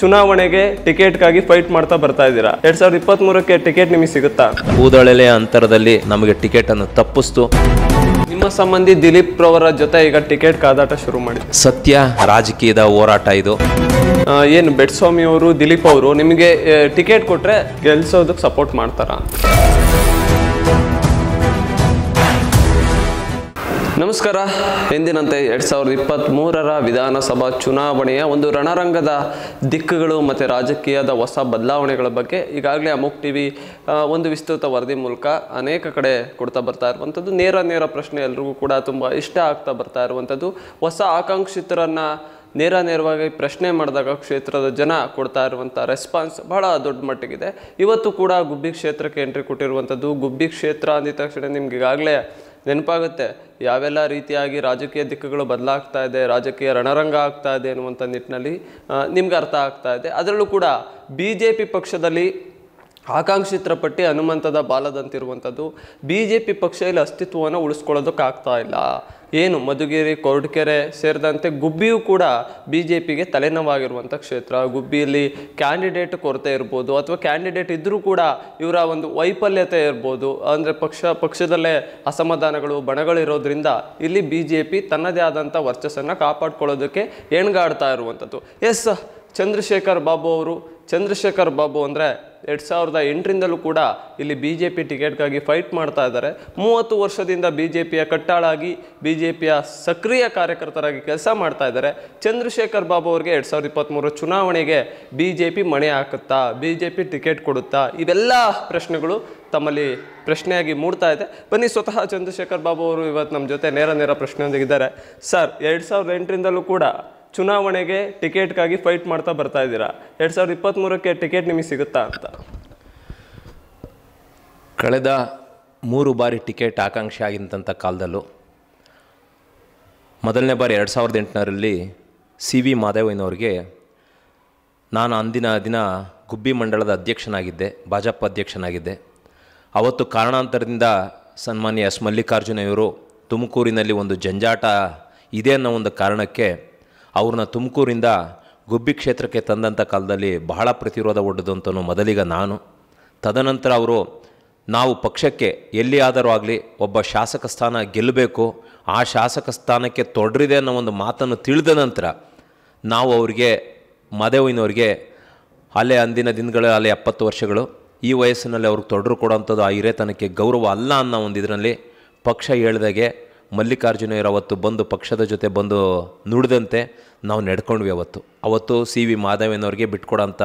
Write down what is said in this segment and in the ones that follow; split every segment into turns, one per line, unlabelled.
ಚುನಾವಣೆಗೆ ಟಿಕೆಟ್ಗಾಗಿ ಫೈಟ್ ಮಾಡ್ತಾ ಬರ್ತಾ ಇದ್ದೀರಾ ಎರಡ್ ಸಾವಿರದ ಇಪ್ಪತ್ತ್ ಮೂರಕ್ಕೆ ಟಿಕೆಟ್ ನಿಮಗೆ ಸಿಗುತ್ತಾ
ಊದಳೆಲೆಯ ಅಂತರದಲ್ಲಿ ನಮಗೆ ಟಿಕೆಟ್ ಅನ್ನು ತಪ್ಪಿಸ್ತು
ನಿಮ್ಮ ಸಂಬಂಧಿ ದಿಲೀಪ್ ರವರ ಜೊತೆ ಈಗ ಟಿಕೆಟ್ ಕಾದಾಟ ಶುರು ಮಾಡಿದೆ
ಸತ್ಯ ರಾಜಕೀಯದ ಹೋರಾಟ ಇದು ಏನು
ಬೆಟ್ಸ್ವಾಮಿ ಅವರು ದಿಲೀಪ್ ಅವರು ನಿಮಗೆ ಟಿಕೆಟ್ ಕೊಟ್ರೆ ಗೆಲ್ಸೋದಕ್ಕೆ ಸಪೋರ್ಟ್ ಮಾಡ್ತಾರಾ ನಮಸ್ಕಾರ ಎಂದಿನಂತೆ ಎರಡು ಸಾವಿರದ ಇಪ್ಪತ್ತ್ಮೂರರ ವಿಧಾನಸಭಾ ಚುನಾವಣೆಯ ಒಂದು ರಣರಂಗದ ದಿಕ್ಕುಗಳು ಮತ್ತು ರಾಜಕೀಯದ ಹೊಸ ಬದಲಾವಣೆಗಳ ಬಗ್ಗೆ ಈಗಾಗಲೇ ಅಮುಕ್ ಟಿ ವಿ ಒಂದು ವಿಸ್ತೃತ ವರದಿ ಮೂಲಕ ಅನೇಕ ಕಡೆ ಕೊಡ್ತಾ ಬರ್ತಾ ಇರುವಂಥದ್ದು ನೇರ ನೇರ ಪ್ರಶ್ನೆ ಎಲ್ರಿಗೂ ಕೂಡ ತುಂಬ ಇಷ್ಟ ಆಗ್ತಾ ಬರ್ತಾ ಇರುವಂಥದ್ದು ಹೊಸ ಆಕಾಂಕ್ಷಿತರನ್ನು ನೇರ ನೇರವಾಗಿ ಪ್ರಶ್ನೆ ಮಾಡಿದಾಗ ಕ್ಷೇತ್ರದ ಜನ ಕೊಡ್ತಾ ಇರುವಂಥ ರೆಸ್ಪಾನ್ಸ್ ಬಹಳ ದೊಡ್ಡ ಮಟ್ಟಿಗಿದೆ ಇವತ್ತು ಕೂಡ ಗುಬ್ಬಿ ಕ್ಷೇತ್ರಕ್ಕೆ ಎಂಟ್ರಿ ಕೊಟ್ಟಿರುವಂಥದ್ದು ಗುಬ್ಬಿ ಕ್ಷೇತ್ರ ಅಂದಿದ ತಕ್ಷಣ ನಿಮ್ಗೆ ಈಗಾಗಲೇ ನೆನಪಾಗುತ್ತೆ ಯಾವೆಲ್ಲ ರೀತಿಯಾಗಿ ರಾಜಕೀಯ ದಿಕ್ಕುಗಳು ಬದಲಾಗ್ತಾ ಇದೆ ರಾಜಕೀಯ ರಣರಂಗ ಆಗ್ತಾ ಇದೆ ಅನ್ನುವಂಥ ನಿಟ್ಟಿನಲ್ಲಿ ನಿಮ್ಗೆ ಅರ್ಥ ಆಗ್ತಾ ಇದೆ ಅದರಲ್ಲೂ ಕೂಡ ಬಿ ಜೆ ಪಿ ಪಕ್ಷದಲ್ಲಿ ಆಕಾಂಕ್ಷಿತರ ಪಟ್ಟಿ ಹನುಮಂತದ ಬಾಲದಂತಿರುವಂಥದ್ದು ಬಿ ಜೆ ಪಿ ಪಕ್ಷ ಇಲ್ಲಿ ಅಸ್ತಿತ್ವವನ್ನು ಉಳಿಸ್ಕೊಳ್ಳೋದಕ್ಕಾಗ್ತಾ ಇಲ್ಲ ಏನು ಮಧುಗಿರಿ ಕೊರಡ್ಕೆರೆ ಸೇರಿದಂತೆ ಗುಬ್ಬಿಯೂ ಕೂಡ ಬಿ ಜೆ ಪಿಗೆ ತಲೆನೋವಾಗಿರುವಂಥ ಕ್ಷೇತ್ರ ಗುಬ್ಬಿಯಲ್ಲಿ ಕ್ಯಾಂಡಿಡೇಟ್ ಕೊರತೆ ಇರ್ಬೋದು ಅಥವಾ ಕ್ಯಾಂಡಿಡೇಟ್ ಇದ್ದರೂ ಕೂಡ ಇವರ ಒಂದು ವೈಫಲ್ಯತೆ ಇರ್ಬೋದು ಅಂದರೆ ಪಕ್ಷ ಪಕ್ಷದಲ್ಲೇ ಅಸಮಾಧಾನಗಳು ಬಣಗಳಿರೋದ್ರಿಂದ ಇಲ್ಲಿ ಬಿ ಜೆ ಪಿ ತನ್ನದೇ ಆದಂಥ ವರ್ಚಸ್ಸನ್ನು ಕಾಪಾಡ್ಕೊಳ್ಳೋದಕ್ಕೆ ಎಣ್ಗಾಡ್ತಾ ಇರುವಂಥದ್ದು ಎಸ್ ಚಂದ್ರಶೇಖರ್ ಬಾಬು ಅವರು ಚಂದ್ರಶೇಖರ್ ಬಾಬು ಅಂದರೆ ಎರಡು ಸಾವಿರದ ಎಂಟರಿಂದಲೂ ಕೂಡ ಇಲ್ಲಿ ಬಿ ಜೆ ಪಿ ಟಿಕೆಟ್ಗಾಗಿ ಫೈಟ್ ಮಾಡ್ತಾ ಇದ್ದಾರೆ ಮೂವತ್ತು ವರ್ಷದಿಂದ ಬಿ ಜೆ ಪಿಯ ಕಟ್ಟಾಳಾಗಿ ಬಿ ಜೆ ಪಿಯ ಸಕ್ರಿಯ ಕಾರ್ಯಕರ್ತರಾಗಿ ಕೆಲಸ ಮಾಡ್ತಾ ಇದ್ದಾರೆ ಚಂದ್ರಶೇಖರ್ ಬಾಬು ಅವರಿಗೆ ಎರಡು ಸಾವಿರದ ಇಪ್ಪತ್ತ್ಮೂರು ಚುನಾವಣೆಗೆ ಬಿ ಜೆ ಪಿ ಮಣೆ ಹಾಕುತ್ತಾ ಬಿ ಜೆ ಪಿ ಟಿಕೆಟ್ ಕೊಡುತ್ತಾ ಇವೆಲ್ಲ ಪ್ರಶ್ನೆಗಳು ತಮ್ಮಲ್ಲಿ ಪ್ರಶ್ನೆಯಾಗಿ ಮೂಡ್ತಾ ಇದೆ ಬನ್ನಿ ಸ್ವತಃ ಚಂದ್ರಶೇಖರ್ ಬಾಬು ಅವರು ಇವತ್ತು ನಮ್ಮ ಜೊತೆ ನೇರ ನೇರ ಪ್ರಶ್ನೆಯೊಂದಿಗಿದ್ದಾರೆ ಸರ್ ಎರಡು ಸಾವಿರದ ಎಂಟರಿಂದಲೂ ಕೂಡ ಚುನಾವಣೆಗೆ ಟಿಕೆಟ್ಗಾಗಿ ಫೈಟ್ ಮಾಡ್ತಾ ಬರ್ತಾ ಇದ್ದೀರಾ ಎರಡು ಸಾವಿರದ ಇಪ್ಪತ್ತ್ಮೂರಕ್ಕೆ ಟಿಕೆಟ್ ನಿಮಗೆ ಸಿಗುತ್ತಾ ಅಂತ
ಕಳೆದ ಮೂರು ಬಾರಿ ಟಿಕೆಟ್ ಆಕಾಂಕ್ಷೆ ಆಗಿದ್ದಂಥ ಕಾಲದಲ್ಲೂ ಮೊದಲನೇ ಬಾರಿ ಎರಡು ಸಾವಿರದ ಎಂಟುನೂರಲ್ಲಿ ಸಿ ವಿ ಮಾದೇವಯ್ಯನವ್ರಿಗೆ ನಾನು ಅಂದಿನ ದಿನ ಗುಬ್ಬಿ ಮಂಡಳದ ಅಧ್ಯಕ್ಷನಾಗಿದ್ದೆ ಭಾಜಪ ಅಧ್ಯಕ್ಷನಾಗಿದ್ದೆ ಅವತ್ತು ಕಾರಣಾಂತರದಿಂದ ಸನ್ಮಾನ್ಯ ಎಸ್ ಮಲ್ಲಿಕಾರ್ಜುನ ಇವರು ತುಮಕೂರಿನಲ್ಲಿ ಒಂದು ಜಂಜಾಟ ಇದೆ ಅನ್ನೋ ಒಂದು ಕಾರಣಕ್ಕೆ ಅವ್ರನ್ನ ತುಮಕೂರಿಂದ ಗುಬ್ಬಿ ಕ್ಷೇತ್ರಕ್ಕೆ ತಂದಂಥ ಕಾಲದಲ್ಲಿ ಬಹಳ ಪ್ರತಿರೋಧ ಒಡ್ಡದಂತನೂ ಮೊದಲಿಗ ನಾನು ತದನಂತರ ಅವರು ನಾವು ಪಕ್ಷಕ್ಕೆ ಎಲ್ಲಿಯಾದರೂ ಆಗಲಿ ಒಬ್ಬ ಶಾಸಕ ಸ್ಥಾನ ಗೆಲ್ಲಬೇಕು ಆ ಶಾಸಕ ಸ್ಥಾನಕ್ಕೆ ತೊಡರಿದೆ ಅನ್ನೋ ಒಂದು ಮಾತನ್ನು ತಿಳಿದ ನಂತರ ನಾವು ಅವರಿಗೆ ಮದೆವಿನವ್ರಿಗೆ ಅಲ್ಲೇ ಅಂದಿನ ದಿನಗಳ ಅಲ್ಲೇ ಎಪ್ಪತ್ತು ವರ್ಷಗಳು ಈ ವಯಸ್ಸಿನಲ್ಲಿ ಅವ್ರಿಗೆ ತೊಡರು ಅಂಥದ್ದು ಆ ಹಿರೇತನಕ್ಕೆ ಗೌರವ ಅಲ್ಲ ಅನ್ನೋ ಒಂದು ಇದರಲ್ಲಿ ಪಕ್ಷ ಹೇಳ್ದಾಗೆ ಮಲ್ಲಿಕಾರ್ಜುನಯ್ಯರು ಅವತ್ತು ಬಂದು ಪಕ್ಷದ ಜೊತೆ ಬಂದು ನುಡಿದಂತೆ ನಾವು ನಡ್ಕೊಂಡ್ವಿ ಅವತ್ತು ಅವತ್ತು ಸಿ ವಿ ಮಾಧವೇನವ್ರಿಗೆ ಬಿಟ್ಕೊಡೋಂಥ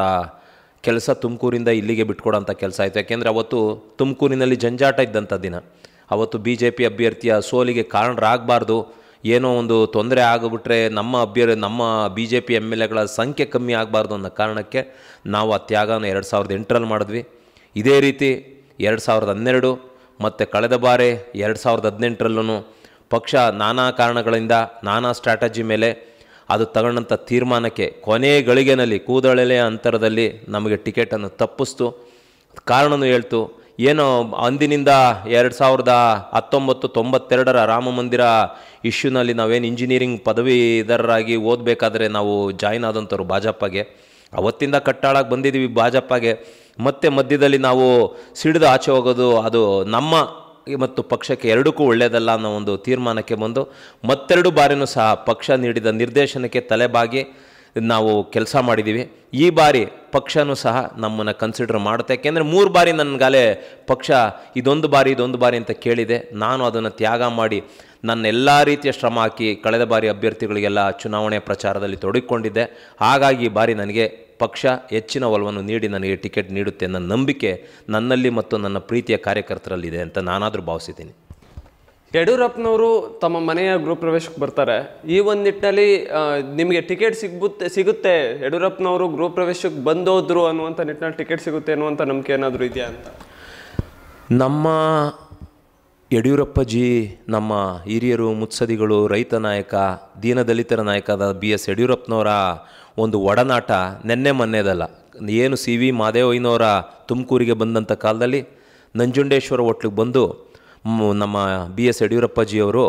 ಕೆಲಸ ತುಮಕೂರಿಂದ ಇಲ್ಲಿಗೆ ಬಿಟ್ಕೊಡೋಂಥ ಕೆಲಸ ಆಯಿತು ಯಾಕೆಂದರೆ ಅವತ್ತು ತುಮಕೂರಿನಲ್ಲಿ ಜಂಜಾಟ ಇದ್ದಂಥ ದಿನ ಅವತ್ತು ಬಿ ಜೆ ಪಿ ಅಭ್ಯರ್ಥಿಯ ಸೋಲಿಗೆ ಕಾರಣರಾಗಬಾರ್ದು ಏನೋ ಒಂದು ತೊಂದರೆ ಆಗಿಬಿಟ್ರೆ ನಮ್ಮ ಅಭ್ಯರ್ ನಮ್ಮ B J P M L ಎಗಳ ಸಂಖ್ಯೆ ಕಮ್ಮಿ ಆಗಬಾರ್ದು ಅನ್ನೋ ಕಾರಣಕ್ಕೆ ನಾವು ಆ ತ್ಯಾಗನ ಎರಡು ಸಾವಿರದ ಎಂಟರಲ್ಲಿ ಮಾಡಿದ್ವಿ ಇದೇ ರೀತಿ ಎರಡು ಸಾವಿರದ ಹನ್ನೆರಡು ಮತ್ತು ಕಳೆದ ಬಾರಿ ಎರಡು ಸಾವಿರದ ಹದಿನೆಂಟರಲ್ಲೂ ಪಕ್ಷ ನಾನಾ ಕಾರಣಗಳಿಂದ ನಾನಾ ಸ್ಟ್ರಾಟಜಿ ಮೇಲೆ ಅದು ತಗೊಂಡಂಥ ತೀರ್ಮಾನಕ್ಕೆ ಕೊನೆ ಗಳಿಗೆನಲ್ಲಿ ಕೂದಳೆಲೆಯ ಅಂತರದಲ್ಲಿ ನಮಗೆ ಟಿಕೆಟನ್ನು ತಪ್ಪಿಸ್ತು ಕಾರಣನೂ ಹೇಳ್ತು ಏನೋ ಅಂದಿನಿಂದ ಎರಡು ಸಾವಿರದ ಹತ್ತೊಂಬತ್ತು ತೊಂಬತ್ತೆರಡರ ರಾಮ ಮಂದಿರ ಇಶ್ಯೂನಲ್ಲಿ ನಾವೇನು ಇಂಜಿನಿಯರಿಂಗ್ ಪದವೀಧರರಾಗಿ ಓದಬೇಕಾದ್ರೆ ನಾವು ಜಾಯ್ನ್ ಆದಂಥವ್ರು ಭಾಜಪ್ಪಗೆ ಅವತ್ತಿಂದ ಕಟ್ಟಾಳಾಗಿ ಬಂದಿದ್ದೀವಿ ಭಾಜಪ್ಪಗೆ ಮತ್ತೆ ಮಧ್ಯದಲ್ಲಿ ನಾವು ಸಿಡಿದು ಆಚೆ ಹೋಗೋದು ಅದು ನಮ್ಮ ಮತ್ತು ಪಕ್ಷಕ್ಕೆ ಎರಡಕ್ಕೂ ಒಳ್ಳೆಯದಲ್ಲ ಅನ್ನೋ ಒಂದು ತೀರ್ಮಾನಕ್ಕೆ ಬಂದು ಮತ್ತೆರಡು ಬಾರಿಯೂ ಸಹ ಪಕ್ಷ ನೀಡಿದ ನಿರ್ದೇಶನಕ್ಕೆ ತಲೆಬಾಗಿ ನಾವು ಕೆಲಸ ಮಾಡಿದ್ದೀವಿ ಈ ಬಾರಿ ಪಕ್ಷನೂ ಸಹ ನಮ್ಮನ್ನು ಕನ್ಸಿಡರ್ ಮಾಡುತ್ತೆ ಯಾಕೆಂದರೆ ಮೂರು ಬಾರಿ ನನಗಾಲೇ ಪಕ್ಷ ಇದೊಂದು ಬಾರಿ ಇದೊಂದು ಬಾರಿ ಅಂತ ಕೇಳಿದೆ ನಾನು ಅದನ್ನು ತ್ಯಾಗ ಮಾಡಿ ನನ್ನ ಎಲ್ಲ ರೀತಿಯ ಶ್ರಮ ಹಾಕಿ ಕಳೆದ ಬಾರಿ ಅಭ್ಯರ್ಥಿಗಳಿಗೆಲ್ಲ ಚುನಾವಣೆ ಪ್ರಚಾರದಲ್ಲಿ ತೊಡಗಿಕೊಂಡಿದ್ದೆ ಹಾಗಾಗಿ ಈ ಬಾರಿ ನನಗೆ ಪಕ್ಷ ಹೆಚ್ಚಿನ ಒಲವನ್ನು ನೀಡಿ ನನಗೆ ಟಿಕೆಟ್ ನೀಡುತ್ತೆ ಅನ್ನೋ ನಂಬಿಕೆ ನನ್ನಲ್ಲಿ ಮತ್ತು ನನ್ನ ಪ್ರೀತಿಯ ಕಾರ್ಯಕರ್ತರಲ್ಲಿದೆ ಅಂತ ನಾನಾದರೂ ಭಾವಿಸಿದ್ದೀನಿ
ಯಡಿಯೂರಪ್ಪನವರು ತಮ್ಮ ಮನೆಯ ಗೃಹ ಪ್ರವೇಶಕ್ಕೆ ಬರ್ತಾರೆ ಈ ಒಂದು ನಿಟ್ಟಿನಲ್ಲಿ ನಿಮಗೆ ಟಿಕೆಟ್ ಸಿಗುತ್ತೆ ಸಿಗುತ್ತೆ ಯಡಿಯೂರಪ್ಪನವರು ಗೃಹ ಪ್ರವೇಶಕ್ಕೆ ಬಂದೋದ್ರು ಅನ್ನುವಂಥ ನಿಟ್ಟಿನಲ್ಲಿ ಟಿಕೆಟ್ ಸಿಗುತ್ತೆ ಅನ್ನುವಂಥ ನಂಬಿಕೆ ಏನಾದರೂ ಇದೆಯಾ ಅಂತ
ನಮ್ಮ ಯಡಿಯೂರಪ್ಪಜಿ ನಮ್ಮ ಹಿರಿಯರು ಮುತ್ಸದಿಗಳು ರೈತ ನಾಯಕ ದೀನದಲಿತರ ನಾಯಕ ಬಿ ಎಸ್ ಯಡಿಯೂರಪ್ಪನವರ ಒಂದು ಒಡನಾಟ ನೆನ್ನೆ ಮೊನ್ನೆದಲ್ಲ ಏನು ಸಿ ವಿ ಮಾದೇವಯ್ಯನವರ ತುಮಕೂರಿಗೆ ಬಂದಂಥ ಕಾಲದಲ್ಲಿ ನಂಜುಂಡೇಶ್ವರ ಹೋಟ್ಲಿಗೆ ಬಂದು ನಮ್ಮ ಬಿ ಎಸ್ ಯಡಿಯೂರಪ್ಪಾಜಿಯವರು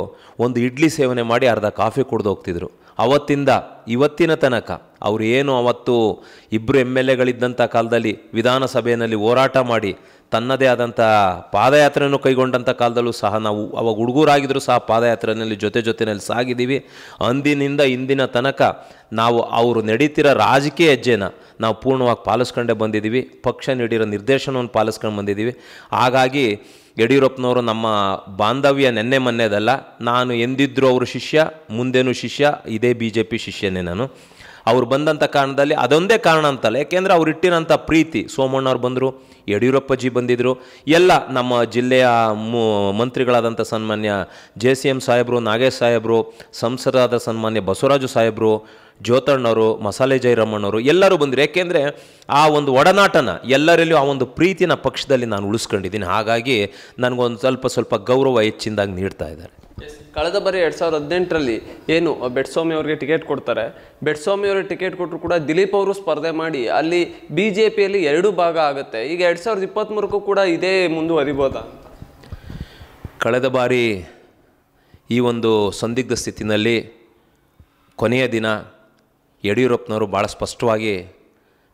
ಒಂದು ಇಡ್ಲಿ ಸೇವನೆ ಮಾಡಿ ಅರ್ಧ ಕಾಫಿ ಕುಡ್ದು ಹೋಗ್ತಿದ್ರು ಅವತ್ತಿಂದ ಇವತ್ತಿನ ತನಕ ಅವರು ಏನು ಅವತ್ತು ಇಬ್ಬರು ಎಮ್ ಎಲ್ ಎಗಳಿದ್ದಂಥ ಕಾಲದಲ್ಲಿ ವಿಧಾನಸಭೆಯಲ್ಲಿ ಹೋರಾಟ ಮಾಡಿ ತನ್ನದೇ ಆದಂಥ ಪಾದಯಾತ್ರೆಯನ್ನು ಕೈಗೊಂಡಂಥ ಕಾಲದಲ್ಲೂ ಸಹ ನಾವು ಅವಾಗ ಹುಡುಗರಾಗಿದ್ದರೂ ಸಹ ಪಾದಯಾತ್ರೆಯಲ್ಲಿ ಜೊತೆ ಜೊತೆಯಲ್ಲಿ ಸಾಗಿದ್ದೀವಿ ಅಂದಿನಿಂದ ಇಂದಿನ ತನಕ ನಾವು ಅವರು ನಡೀತಿರೋ ರಾಜಕೀಯ ಹೆಜ್ಜೆನ ನಾವು ಪೂರ್ಣವಾಗಿ ಪಾಲಿಸ್ಕೊಂಡೇ ಬಂದಿದ್ದೀವಿ ಪಕ್ಷ ನೀಡಿರೋ ನಿರ್ದೇಶನವನ್ನು ಪಾಲಿಸ್ಕೊಂಡು ಬಂದಿದ್ದೀವಿ ಹಾಗಾಗಿ ಯಡಿಯೂರಪ್ಪನವರು ನಮ್ಮ ಬಾಂಧವ್ಯ ನೆನ್ನೆ ಮೊನ್ನೆದಲ್ಲ ನಾನು ಎಂದಿದ್ರು ಅವರು ಶಿಷ್ಯ ಮುಂದೇನು ಶಿಷ್ಯ ಇದೇ ಬಿ ಜೆ ಪಿ ಶಿಷ್ಯನೇ ನಾನು ಅವ್ರು ಬಂದಂಥ ಕಾರಣದಲ್ಲಿ ಅದೊಂದೇ ಕಾರಣ ಅಂತಲ್ಲ ಯಾಕೆಂದರೆ ಅವ್ರು ಇಟ್ಟಿನಂಥ ಪ್ರೀತಿ ಸೋಮಣ್ಣವ್ರು ಬಂದರು ಯಡಿಯೂರಪ್ಪಜಿ ಬಂದಿದ್ದರು ಎಲ್ಲ ನಮ್ಮ ಜಿಲ್ಲೆಯ ಮಂತ್ರಿಗಳಾದಂಥ ಸನ್ಮಾನ್ಯ ಜೆ ಸಿ ಎಂ ಸಾಹೇಬರು ನಾಗೇಶ್ ಸಾಹೇಬರು ಸಂಸದರಾದ ಸನ್ಮಾನ್ಯ ಬಸವರಾಜು ಸಾಹೇಬರು ಜ್ಯೋತಣ್ಣವರು ಮಸಾಲೆ ಜೈರಮ್ಮಣ್ಣವರು ಎಲ್ಲರೂ ಬಂದರು ಏಕೆಂದರೆ ಆ ಒಂದು ಒಡನಾಟನ ಎಲ್ಲರಲ್ಲೂ ಆ ಒಂದು ಪ್ರೀತಿನ ಪಕ್ಷದಲ್ಲಿ ನಾನು ಉಳಿಸ್ಕೊಂಡಿದ್ದೀನಿ ಹಾಗಾಗಿ ನನಗೊಂದು ಸ್ವಲ್ಪ ಸ್ವಲ್ಪ ಗೌರವ ಹೆಚ್ಚಿಂದಾಗಿ ನೀಡ್ತಾ ಇದ್ದಾರೆ
ಕಳೆದ ಬಾರಿ ಎರಡು ಸಾವಿರದ ಹದಿನೆಂಟರಲ್ಲಿ ಏನು ಬೆಟ್ಸ್ವಾಮಿ ಅವರಿಗೆ ಟಿಕೆಟ್ ಕೊಡ್ತಾರೆ ಬೆಟ್ಸ್ವಾಮಿ ಅವರಿಗೆ ಟಿಕೆಟ್ ಕೊಟ್ಟರು ಕೂಡ ದಿಲೀಪ್ ಅವರು ಸ್ಪರ್ಧೆ ಮಾಡಿ ಅಲ್ಲಿ ಬಿ ಜೆ ಪಿಯಲ್ಲಿ ಎರಡು ಭಾಗ ಆಗುತ್ತೆ ಈಗ ಎರಡು ಸಾವಿರದ ಇಪ್ಪತ್ತ್ಮೂರಕ್ಕೂ ಕೂಡ ಇದೇ ಮುಂದುವರಿಬೋದಾ
ಕಳೆದ ಬಾರಿ ಈ ಒಂದು ಸಂದಿಗ್ಧ ಸ್ಥಿತಿನಲ್ಲಿ ಕೊನೆಯ ದಿನ ಯಡಿಯೂರಪ್ಪನವರು ಭಾಳ ಸ್ಪಷ್ಟವಾಗಿ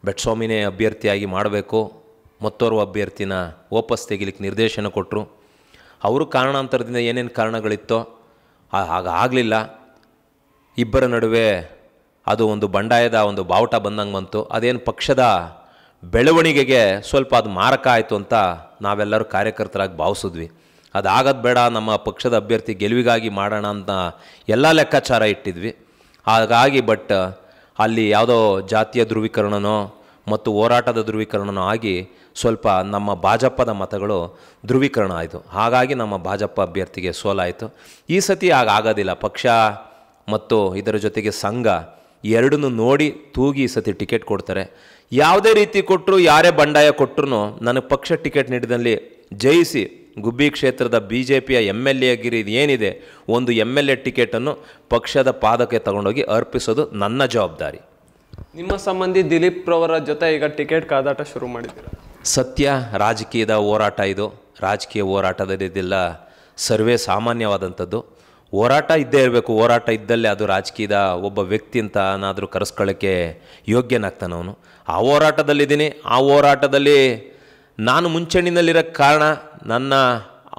ಬೆಟ್ಸ್ವಾಮಿನೇ ಅಭ್ಯರ್ಥಿಯಾಗಿ ಮಾಡಬೇಕು ಮತ್ತೋರ್ವ ಅಭ್ಯರ್ಥಿನ ವಾಪಸ್ ತೆಗಿಲಿಕ್ಕೆ ನಿರ್ದೇಶನ ಕೊಟ್ಟರು ಅವರು ಕಾರಣಾಂತರದಿಂದ ಏನೇನು ಕಾರಣಗಳಿತ್ತೋ ಆಗ ಆಗಲಿಲ್ಲ ಇಬ್ಬರ ನಡುವೆ ಅದು ಒಂದು ಬಂಡಾಯದ ಒಂದು ಬಾವುಟ ಬಂದಂಗೆ ಬಂತು ಅದೇನು ಪಕ್ಷದ ಬೆಳವಣಿಗೆಗೆ ಸ್ವಲ್ಪ ಅದು ಮಾರಕ ಆಯಿತು ಅಂತ ನಾವೆಲ್ಲರೂ ಕಾರ್ಯಕರ್ತರಾಗಿ ಭಾವಿಸಿದ್ವಿ ಅದಾಗದ ಬೇಡ ನಮ್ಮ ಪಕ್ಷದ ಅಭ್ಯರ್ಥಿ ಗೆಲುವಿಗಾಗಿ ಮಾಡೋಣ ಅಂತ ಎಲ್ಲ ಲೆಕ್ಕಾಚಾರ ಇಟ್ಟಿದ್ವಿ ಹಾಗಾಗಿ ಬಟ್ ಅಲ್ಲಿ ಯಾವುದೋ ಜಾತಿಯ ಧ್ರುವೀಕರಣನೋ ಮತ್ತು ಹೋರಾಟದ ಧ್ರುವೀಕರಣನೂ ಆಗಿ ಸ್ವಲ್ಪ ನಮ್ಮ ಭಾಜಪದ ಮತಗಳು ಧ್ರುವೀಕರಣ ಆಯಿತು ಹಾಗಾಗಿ ನಮ್ಮ ಭಾಜಪ ಅಭ್ಯರ್ಥಿಗೆ ಸೋಲಾಯಿತು ಈ ಸತಿ ಆಗ ಪಕ್ಷ ಮತ್ತು ಇದರ ಜೊತೆಗೆ ಸಂಘ ಎರಡನ್ನೂ ನೋಡಿ ತೂಗಿ ಈ ಸತಿ ಟಿಕೆಟ್ ಕೊಡ್ತಾರೆ ಯಾವುದೇ ರೀತಿ ಕೊಟ್ಟರು ಯಾರೇ ಬಂಡಾಯ ಕೊಟ್ಟರು ನನಗೆ ಪಕ್ಷ ಟಿಕೆಟ್ ನೀಡಿದಲ್ಲಿ ಜಯಿಸಿ ಗುಬ್ಬಿ ಕ್ಷೇತ್ರದ ಬಿ ಜೆ ಪಿಯ ಎಮ್ ಎಲ್ ಎ ಆಗಿರಿ ಏನಿದೆ ಒಂದು ಎಮ್ ಎಲ್ ಎ ಟಿಕೆಟನ್ನು ಪಕ್ಷದ ಪಾದಕ್ಕೆ ತಗೊಂಡೋಗಿ ಅರ್ಪಿಸೋದು ನನ್ನ ಜವಾಬ್ದಾರಿ
ನಿಮ್ಮ ಸಂಬಂಧಿ ದಿಲೀಪ್ ರವರ ಜೊತೆ ಈಗ ಟಿಕೆಟ್ ಕಾದಾಟ ಶುರು ಮಾಡಿದ್ದೀರ
ಸತ್ಯ ರಾಜಕೀಯದ ಹೋರಾಟ ಇದು ರಾಜಕೀಯ ಹೋರಾಟದಲ್ಲಿ ಇದೆಲ್ಲ ಸರ್ವೇ ಸಾಮಾನ್ಯವಾದಂಥದ್ದು ಹೋರಾಟ ಇದ್ದೇ ಇರಬೇಕು ಹೋರಾಟ ಇದ್ದಲ್ಲೇ ಅದು ರಾಜಕೀಯದ ಒಬ್ಬ ವ್ಯಕ್ತಿ ಅಂತ ಏನಾದರೂ ಕರೆಸ್ಕೊಳ್ಳೋಕ್ಕೆ ಯೋಗ್ಯನಾಗ್ತಾನೆ ಅವನು ಆ ಹೋರಾಟದಲ್ಲಿದ್ದೀನಿ ಆ ಹೋರಾಟದಲ್ಲಿ ನಾನು ಮುಂಚಣಿನಲ್ಲಿರೋ ಕಾರಣ ನನ್ನ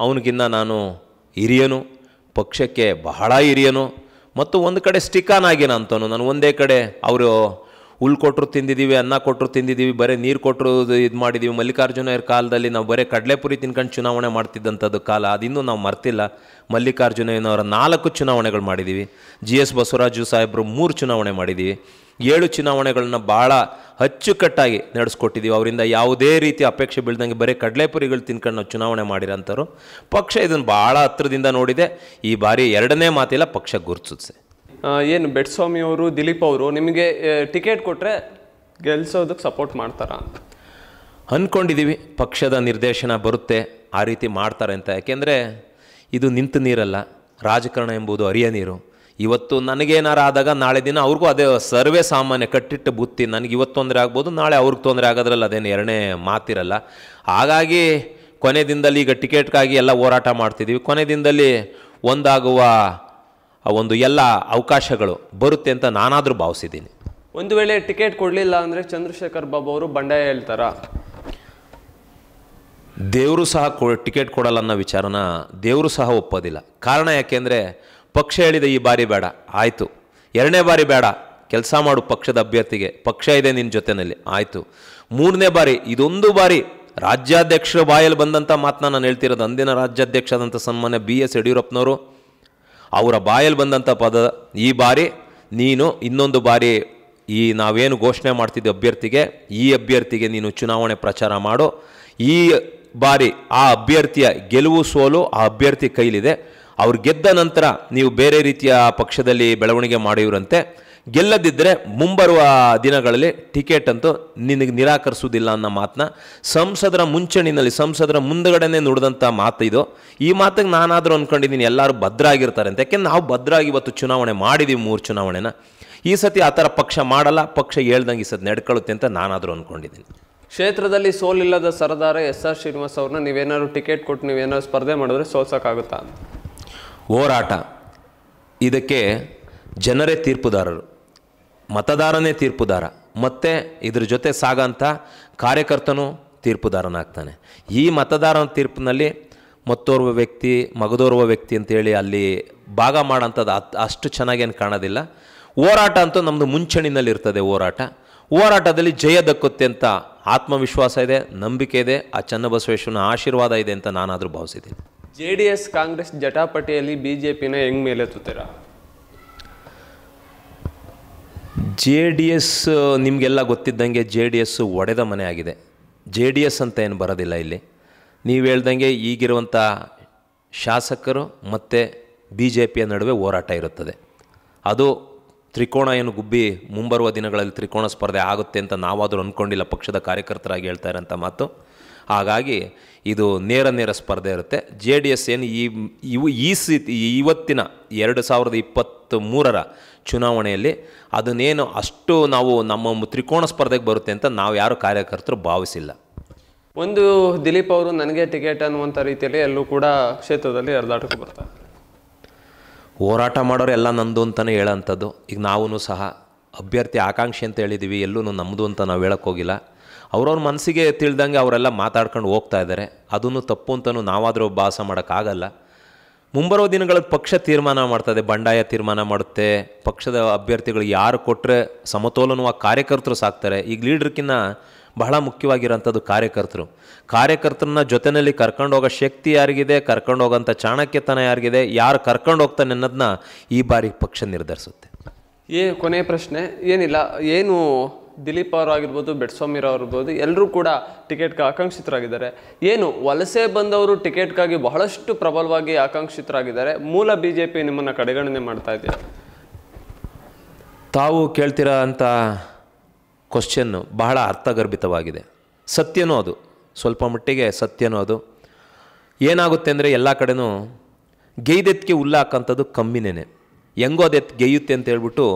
ಅವನಿಗಿನ್ನ ನಾನು ಹಿರಿಯನು ಪಕ್ಷಕ್ಕೆ ಬಹಳ ಹಿರಿಯನು ಮತ್ತು ಒಂದು ಕಡೆ ಸ್ಟಿಕಾನ್ ಆಗಿನ ಅಂತನು ನಾನು ಒಂದೇ ಕಡೆ ಅವರು ಹುಲ್ ಕೊಟ್ಟರು ತಿಂದಿದ್ದೀವಿ ಅನ್ನ ಕೊಟ್ಟರು ತಿಂದಿದ್ದೀವಿ ಬರೀ ನೀರು ಕೊಟ್ಟರು ಇದು ಮಾಡಿದ್ದೀವಿ ಮಲ್ಲಿಕಾರ್ಜುನರ ಕಾಲದಲ್ಲಿ ನಾವು ಬರೀ ಕಡಲೆಪುರಿ ತಿನ್ಕೊಂಡು ಚುನಾವಣೆ ಮಾಡ್ತಿದ್ದಂಥದ್ದು ಕಾಲ ಅದಿನ್ನೂ ನಾವು ಮರ್ತಿಲ್ಲ ಮಲ್ಲಿಕಾರ್ಜುನಯ್ಯನವರ ನಾಲ್ಕು ಚುನಾವಣೆಗಳು ಮಾಡಿದ್ದೀವಿ ಜಿ ಎಸ್ ಬಸವರಾಜು ಸಾಹೇಬರು ಮೂರು ಚುನಾವಣೆ ಮಾಡಿದ್ದೀವಿ ಏಳು ಚುನಾವಣೆಗಳನ್ನ ಭಾಳ ಅಚ್ಚುಕಟ್ಟಾಗಿ ನಡೆಸ್ಕೊಟ್ಟಿದ್ದೀವಿ ಅವರಿಂದ ಯಾವುದೇ ರೀತಿ ಅಪೇಕ್ಷೆ ಬೀಳ್ದಂಗೆ ಬರೀ ಕಡಲೆಪುರಿಗಳು ತಿನ್ಕೊಂಡು ನಾವು ಚುನಾವಣೆ ಮಾಡಿರೋ ಪಕ್ಷ ಇದನ್ನು ಭಾಳ ಹತ್ತಿರದಿಂದ ನೋಡಿದೆ ಈ ಬಾರಿ ಎರಡನೇ ಮಾತಿಲ್ಲ ಪಕ್ಷ ಗುರುತಿಸೆ
ಏನು ಬೆಟ್ಸ್ವಾಮಿ ಅವರು ದಿಲೀಪ್ ಅವರು ನಿಮಗೆ ಟಿಕೆಟ್ ಕೊಟ್ಟರೆ ಗೆಲ್ಸೋದಕ್ಕೆ
ಸಪೋರ್ಟ್ ಮಾಡ್ತಾರ ಅಂತ ಅಂದ್ಕೊಂಡಿದ್ದೀವಿ ಪಕ್ಷದ ನಿರ್ದೇಶನ ಬರುತ್ತೆ ಆ ರೀತಿ ಮಾಡ್ತಾರೆ ಅಂತ ಯಾಕೆಂದರೆ ಇದು ನಿಂತ ನೀರಲ್ಲ ರಾಜಕಾರಣ ಎಂಬುದು ಅರಿಯ ನೀರು ಇವತ್ತು ನನಗೇನಾರು ಆದಾಗ ನಾಳೆ ದಿನ ಅವ್ರಿಗೂ ಅದೇ ಸರ್ವೇ ಸಾಮಾನ್ಯ ಕಟ್ಟಿಟ್ಟ ಬುತ್ತಿ ನನಗೆ ಇವತ್ತು ತೊಂದರೆ ಆಗ್ಬೋದು ನಾಳೆ ಅವ್ರಿಗೆ ತೊಂದರೆ ಆಗೋದ್ರಲ್ಲಿ ಅದೇನು ಎರಡನೇ ಮಾತಿರಲ್ಲ ಹಾಗಾಗಿ ಕೊನೆ ದಿನದಲ್ಲಿ ಈಗ ಟಿಕೆಟ್ಗಾಗಿ ಎಲ್ಲ ಹೋರಾಟ ಮಾಡ್ತಿದ್ದೀವಿ ಕೊನೆ ದಿನದಲ್ಲಿ ಒಂದಾಗುವ ಆ ಒಂದು ಎಲ್ಲ ಅವಕಾಶಗಳು ಬರುತ್ತೆ ಅಂತ ನಾನಾದರೂ ಭಾವಿಸಿದ್ದೀನಿ
ಒಂದು ವೇಳೆ ಟಿಕೆಟ್ ಕೊಡಲಿಲ್ಲ ಅಂದರೆ ಚಂದ್ರಶೇಖರ್ ಬಾಬು ಅವರು ಬಂಡಾಯ ಹೇಳ್ತಾರ
ದೇವರು ಸಹ ಕೊ ಟಿಕೆಟ್ ಕೊಡಲ್ಲ ಅನ್ನೋ ವಿಚಾರನ ದೇವರು ಸಹ ಒಪ್ಪೋದಿಲ್ಲ ಕಾರಣ ಯಾಕೆಂದರೆ ಪಕ್ಷ ಹೇಳಿದೆ ಈ ಬಾರಿ ಬೇಡ ಆಯಿತು ಎರಡನೇ ಬಾರಿ ಬೇಡ ಕೆಲಸ ಮಾಡು ಪಕ್ಷದ ಅಭ್ಯರ್ಥಿಗೆ ಪಕ್ಷ ಇದೆ ನಿನ್ನ ಜೊತೆಯಲ್ಲಿ ಆಯಿತು ಮೂರನೇ ಬಾರಿ ಇದೊಂದು ಬಾರಿ ರಾಜ್ಯಾಧ್ಯಕ್ಷರ ಬಾಯಲ್ಲಿ ಬಂದಂಥ ಮಾತನ್ನ ನಾನು ಹೇಳ್ತಿರೋದು ಅಂದಿನ ರಾಜ್ಯಾಧ್ಯಕ್ಷದಂಥ ಸನ್ಮಾನ್ಯ ಬಿ ಎಸ್ ಯಡಿಯೂರಪ್ಪನವರು ಅವರ ಬಾಯಲ್ಲಿ ಬಂದಂಥ ಪದ ಈ ಬಾರಿ ನೀನು ಇನ್ನೊಂದು ಬಾರಿ ಈ ನಾವೇನು ಘೋಷಣೆ ಮಾಡ್ತಿದ್ದೆ ಅಭ್ಯರ್ಥಿಗೆ ಈ ಅಭ್ಯರ್ಥಿಗೆ ನೀನು ಚುನಾವಣೆ ಪ್ರಚಾರ ಮಾಡು ಈ ಬಾರಿ ಆ ಅಭ್ಯರ್ಥಿಯ ಗೆಲುವು ಸೋಲು ಆ ಅಭ್ಯರ್ಥಿ ಕೈಲಿದೆ ಅವ್ರು ಗೆದ್ದ ನಂತರ ನೀವು ಬೇರೆ ರೀತಿಯ ಪಕ್ಷದಲ್ಲಿ ಬೆಳವಣಿಗೆ ಮಾಡಿವ್ರಂತೆ ಗೆಲ್ಲದಿದ್ದರೆ ಮುಂಬರುವ ದಿನಗಳಲ್ಲಿ ಟಿಕೆಟ್ ಅಂತೂ ನಿನಗೆ ನಿರಾಕರಿಸುವುದಿಲ್ಲ ಅನ್ನೋ ಮಾತನ್ನ ಸಂಸದರ ಮುಂಚಣಿನಲ್ಲಿ ಸಂಸದರ ಮುಂದಗಡೆನೆ ನುಡಿದಂಥ ಮಾತು ಇದು ಈ ಮಾತಿಗೆ ನಾನಾದರೂ ಅಂದ್ಕೊಂಡಿದ್ದೀನಿ ಎಲ್ಲರೂ ಭದ್ರಾಗಿರ್ತಾರೆ ಅಂತ ಯಾಕೆಂದ್ರೆ ನಾವು ಭದ್ರಾಗಿ ಇವತ್ತು ಚುನಾವಣೆ ಮಾಡಿದ್ದೀವಿ ಮೂರು ಚುನಾವಣೆನ ಈ ಸತಿ ಆ ಥರ ಪಕ್ಷ ಮಾಡಲ್ಲ ಪಕ್ಷ ಹೇಳ್ದಂಗೆ ಈ ಸತಿ ನಡ್ಕೊಳ್ಳುತ್ತೆ ಅಂತ ನಾನಾದರೂ ಅಂದ್ಕೊಂಡಿದ್ದೀನಿ
ಕ್ಷೇತ್ರದಲ್ಲಿ ಸೋಲಿಲ್ಲದ ಸರದಾರ ಎಸ್ ಆರ್ ಶ್ರೀನಿವಾಸ್ ಅವ್ರನ್ನ ನೀವೇನಾದ್ರು ಟಿಕೆಟ್ ಕೊಟ್ಟು ನೀವೇನಾದ್ರು ಸ್ಪರ್ಧೆ ಮಾಡಿದ್ರೆ ಸೋಲ್ಸೋಕ್ಕಾಗುತ್ತಾ
ಹೋರಾಟ ಇದಕ್ಕೆ ಜನರೇ ತೀರ್ಪುದಾರರು ಮತದಾರನೇ ತೀರ್ಪುದಾರ ಮತ್ತು ಇದ್ರ ಜೊತೆ ಸಾಗಂಥ ಕಾರ್ಯಕರ್ತನೂ ತೀರ್ಪುದಾರನಾಗ್ತಾನೆ ಈ ಮತದಾರನ ತೀರ್ಪಿನಲ್ಲಿ ಮತ್ತೋರ್ವ ವ್ಯಕ್ತಿ ಮಗದೋರ್ವ ವ್ಯಕ್ತಿ ಅಂತೇಳಿ ಅಲ್ಲಿ ಭಾಗ ಮಾಡೋಂಥದ್ದು ಅಷ್ಟು ಚೆನ್ನಾಗೇನು ಕಾಣೋದಿಲ್ಲ ಹೋರಾಟ ಅಂತೂ ನಮ್ಮದು ಇರ್ತದೆ ಹೋರಾಟ ಹೋರಾಟದಲ್ಲಿ ಜಯ ದಕ್ಕುತ್ತೆ ಅಂತ ಆತ್ಮವಿಶ್ವಾಸ ಇದೆ ನಂಬಿಕೆ ಇದೆ ಆ ಚನ್ನಬಸವೇಶ್ವರನ ಆಶೀರ್ವಾದ ಇದೆ ಅಂತ ನಾನಾದರೂ ಭಾವಿಸಿದ್ದೀನಿ
ಜೆ ಡಿ ಎಸ್ ಕಾಂಗ್ರೆಸ್ ಜಟಾಪಟಿಯಲ್ಲಿ ಬಿ ಜೆ ಪಿನ ಮೇಲೆ ಮೇಲೆತ್ತುತ್ತೀರಾ
ಜೆ ಡಿ ಎಸ್ ನಿಮಗೆಲ್ಲ ಗೊತ್ತಿದ್ದಂಗೆ ಜೆ ಡಿ ಎಸ್ ಒಡೆದ ಮನೆ ಆಗಿದೆ ಜೆ ಡಿ ಎಸ್ ಅಂತ ಏನು ಬರೋದಿಲ್ಲ ಇಲ್ಲಿ ನೀವು ಹೇಳ್ದಂಗೆ ಈಗಿರುವಂಥ ಶಾಸಕರು ಮತ್ತು ಬಿ ಜೆ ಪಿಯ ನಡುವೆ ಹೋರಾಟ ಇರುತ್ತದೆ ಅದು ತ್ರಿಕೋಣ ಏನು ಗುಬ್ಬಿ ಮುಂಬರುವ ದಿನಗಳಲ್ಲಿ ತ್ರಿಕೋಣ ಸ್ಪರ್ಧೆ ಆಗುತ್ತೆ ಅಂತ ನಾವಾದರೂ ಅಂದ್ಕೊಂಡಿಲ್ಲ ಪಕ್ಷದ ಕಾರ್ಯಕರ್ತರಾಗಿ ಹೇಳ್ತಾ ಇರೋಂಥ ಮಾತು ಹಾಗಾಗಿ ಇದು ನೇರ ನೇರ ಸ್ಪರ್ಧೆ ಇರುತ್ತೆ ಜೆ ಡಿ ಎಸ್ ಏನು ಈ ಇವು ಈ ಇವತ್ತಿನ ಎರಡು ಸಾವಿರದ ಇಪ್ಪತ್ತ್ ಮೂರರ ಚುನಾವಣೆಯಲ್ಲಿ ಅದನ್ನೇನು ಅಷ್ಟು ನಾವು ನಮ್ಮ ತ್ರಿಕೋಣ ಸ್ಪರ್ಧೆಗೆ ಬರುತ್ತೆ ಅಂತ ನಾವು ಯಾರು ಕಾರ್ಯಕರ್ತರು ಭಾವಿಸಿಲ್ಲ
ಒಂದು ದಿಲೀಪ್ ಅವರು ನನಗೆ ಟಿಕೆಟ್ ಅನ್ನುವಂಥ ರೀತಿಯಲ್ಲಿ ಎಲ್ಲೂ ಕೂಡ ಕ್ಷೇತ್ರದಲ್ಲಿ ಹರಿದಾಟಕ್ಕೆ ಬರ್ತಾರೆ
ಹೋರಾಟ ಮಾಡೋರು ಎಲ್ಲ ನಂದು ಅಂತಲೇ ಹೇಳೋಂಥದ್ದು ಈಗ ನಾವೂ ಸಹ ಅಭ್ಯರ್ಥಿ ಆಕಾಂಕ್ಷಿ ಅಂತ ಹೇಳಿದ್ದೀವಿ ಎಲ್ಲೂ ನಮ್ಮದು ಅಂತ ನಾವು ಹೇಳೋಕ್ಕೋಗಿಲ್ಲ ಅವ್ರವ್ರ ಮನಸ್ಸಿಗೆ ತಿಳಿದಂಗೆ ಅವರೆಲ್ಲ ಮಾತಾಡ್ಕೊಂಡು ಹೋಗ್ತಾ ಇದ್ದಾರೆ ಅದನ್ನು ತಪ್ಪು ಅಂತಲೂ ನಾವಾದರೂ ಭಾಸ ಮಾಡೋಕ್ಕಾಗಲ್ಲ ಮುಂಬರೋ ದಿನಗಳ ಪಕ್ಷ ತೀರ್ಮಾನ ಮಾಡ್ತದೆ ಬಂಡಾಯ ತೀರ್ಮಾನ ಮಾಡುತ್ತೆ ಪಕ್ಷದ ಅಭ್ಯರ್ಥಿಗಳು ಯಾರು ಕೊಟ್ಟರೆ ಸಮತೋಲನವಾಗಿ ಕಾರ್ಯಕರ್ತರು ಸಾಕ್ತಾರೆ ಈಗ ಲೀಡ್ರ್ಕಿನ್ನ ಬಹಳ ಮುಖ್ಯವಾಗಿರೋಂಥದ್ದು ಕಾರ್ಯಕರ್ತರು ಕಾರ್ಯಕರ್ತರನ್ನ ಜೊತೆಯಲ್ಲಿ ಕರ್ಕೊಂಡೋಗೋ ಶಕ್ತಿ ಯಾರಿಗಿದೆ ಕರ್ಕೊಂಡೋಗೋಂಥ ಚಾಣಕ್ಯತನ ಯಾರಿಗಿದೆ ಯಾರು ಕರ್ಕೊಂಡು ಹೋಗ್ತಾನೆ ಅನ್ನೋದನ್ನ ಈ ಬಾರಿ ಪಕ್ಷ ನಿರ್ಧರಿಸುತ್ತೆ
ಏ ಕೊನೆಯ ಪ್ರಶ್ನೆ ಏನಿಲ್ಲ ಏನು ದಿಲೀಪ್ ಅವರಾಗಿರ್ಬೋದು ಬೆಟ್ಸ್ವಾಮಿರ ಇರ್ಬೋದು ಎಲ್ಲರೂ ಕೂಡ ಟಿಕೆಟ್ಗೆ ಆಕಾಂಕ್ಷಿತರಾಗಿದ್ದಾರೆ ಏನು ವಲಸೆ ಬಂದವರು ಟಿಕೆಟ್ಗಾಗಿ ಬಹಳಷ್ಟು ಪ್ರಬಲವಾಗಿ ಆಕಾಂಕ್ಷಿತರಾಗಿದ್ದಾರೆ ಮೂಲ ಬಿ ಜೆ ಪಿ ನಿಮ್ಮನ್ನು ಕಡೆಗಣನೆ ಮಾಡ್ತಾ ಇದ್ದೀರಾ
ತಾವು ಕೇಳ್ತಿರೋ ಅಂಥ ಕ್ವಶನ್ನು ಬಹಳ ಅರ್ಥಗರ್ಭಿತವಾಗಿದೆ ಸತ್ಯನೂ ಅದು ಸ್ವಲ್ಪ ಮಟ್ಟಿಗೆ ಸತ್ಯನೂ ಅದು ಏನಾಗುತ್ತೆ ಅಂದರೆ ಎಲ್ಲ ಕಡೆನೂ ಗೆಯ್ದೆತ್ಕೆ ಹುಲ್ಲು ಹಾಕೋಂಥದ್ದು ಕಮ್ಮಿನೇ ಅದೆತ್ ಗೆಯ್ಯುತ್ತೆ ಅಂತ ಹೇಳ್ಬಿಟ್ಟು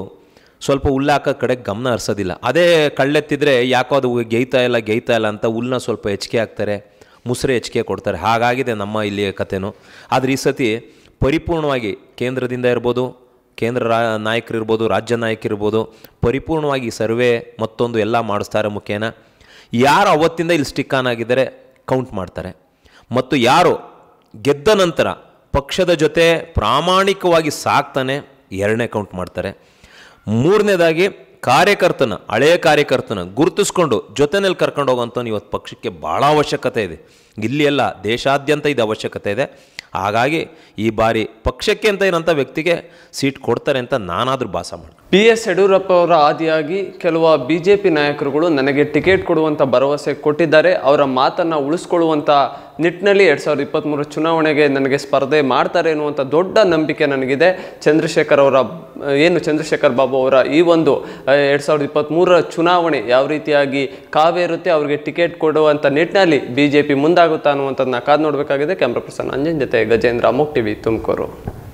ಸ್ವಲ್ಪ ಹಾಕೋ ಕಡೆ ಗಮನ ಹರಿಸೋದಿಲ್ಲ ಅದೇ ಕಳ್ಳೆತ್ತಿದ್ರೆ ಯಾಕೋ ಅದು ಗೆಯ್ತಾ ಇಲ್ಲ ಗೆಯ್ತಾ ಇಲ್ಲ ಅಂತ ಹುಲ್ಲನ್ನ ಸ್ವಲ್ಪ ಹೆಚ್ಚಿಗೆ ಹಾಕ್ತಾರೆ ಮುಸ್ರೆ ಹೆಚ್ಚಿಗೆ ಕೊಡ್ತಾರೆ ಹಾಗಾಗಿದೆ ನಮ್ಮ ಇಲ್ಲಿ ಕಥೆನೂ ಆದರೆ ಈ ಸತಿ ಪರಿಪೂರ್ಣವಾಗಿ ಕೇಂದ್ರದಿಂದ ಇರ್ಬೋದು ಕೇಂದ್ರ ರಾ ನಾಯಕರಿರ್ಬೋದು ರಾಜ್ಯ ನಾಯಕರಿರ್ಬೋದು ಪರಿಪೂರ್ಣವಾಗಿ ಸರ್ವೆ ಮತ್ತೊಂದು ಎಲ್ಲ ಮಾಡಿಸ್ತಾರೆ ಮುಖೇನ ಯಾರು ಅವತ್ತಿಂದ ಇಲ್ಲಿ ಸ್ಟಿಕ್ ಆನ್ ಆಗಿದ್ದಾರೆ ಕೌಂಟ್ ಮಾಡ್ತಾರೆ ಮತ್ತು ಯಾರು ಗೆದ್ದ ನಂತರ ಪಕ್ಷದ ಜೊತೆ ಪ್ರಾಮಾಣಿಕವಾಗಿ ಸಾಕ್ತಾನೆ ಎರಡನೇ ಕೌಂಟ್ ಮಾಡ್ತಾರೆ ಮೂರನೇದಾಗಿ ಕಾರ್ಯಕರ್ತನ ಹಳೆಯ ಕಾರ್ಯಕರ್ತನ ಗುರುತಿಸ್ಕೊಂಡು ಜೊತೆನಲ್ಲಿ ಕರ್ಕೊಂಡು ಹೋಗೋಂಥವ್ನು ಇವತ್ತು ಪಕ್ಷಕ್ಕೆ ಭಾಳ ಅವಶ್ಯಕತೆ ಇದೆ ಇಲ್ಲಿ ಎಲ್ಲ ದೇಶಾದ್ಯಂತ ಇದು ಅವಶ್ಯಕತೆ ಇದೆ ಹಾಗಾಗಿ ಈ ಬಾರಿ ಪಕ್ಷಕ್ಕೆ ಅಂತ ಏನಂಥ ವ್ಯಕ್ತಿಗೆ ಸೀಟ್ ಕೊಡ್ತಾರೆ ಅಂತ ನಾನಾದರೂ ಭಾಸ ಮಾಡಿ
ಬಿ ಎಸ್ ಯಡಿಯೂರಪ್ಪ ಅವರ ಆದಿಯಾಗಿ ಕೆಲವು ಬಿ ಜೆ ಪಿ ನಾಯಕರುಗಳು ನನಗೆ ಟಿಕೆಟ್ ಕೊಡುವಂಥ ಭರವಸೆ ಕೊಟ್ಟಿದ್ದಾರೆ ಅವರ ಮಾತನ್ನು ಉಳಿಸ್ಕೊಳ್ಳುವಂಥ ನಿಟ್ಟಿನಲ್ಲಿ ಎರಡು ಸಾವಿರದ ಇಪ್ಪತ್ತ್ಮೂರು ಚುನಾವಣೆಗೆ ನನಗೆ ಸ್ಪರ್ಧೆ ಮಾಡ್ತಾರೆ ಅನ್ನುವಂಥ ದೊಡ್ಡ ನಂಬಿಕೆ ನನಗಿದೆ ಚಂದ್ರಶೇಖರ್ ಅವರ ಏನು ಚಂದ್ರಶೇಖರ್ ಬಾಬು ಅವರ ಈ ಒಂದು ಎರಡು ಸಾವಿರದ ಇಪ್ಪತ್ತ್ಮೂರರ ಚುನಾವಣೆ ಯಾವ ರೀತಿಯಾಗಿ ಕಾವೇರುತ್ತೆ ಅವರಿಗೆ ಟಿಕೆಟ್ ಕೊಡುವಂಥ ನಿಟ್ಟಿನಲ್ಲಿ ಬಿ ಜೆ ಪಿ ಮುಂದಾಗುತ್ತಾ ಅನ್ನುವಂಥದ್ದನ್ನ ಕಾದು ನೋಡಬೇಕಾಗಿದೆ ಕ್ಯಾಮ್ರಾ ಪರ್ಸನ್ ಅಂಜನ್ ಜೊತೆ ಗಜೇಂದ್ರ ಅಮೋಕ್ ಟಿ ವಿ ತುಮಕೂರು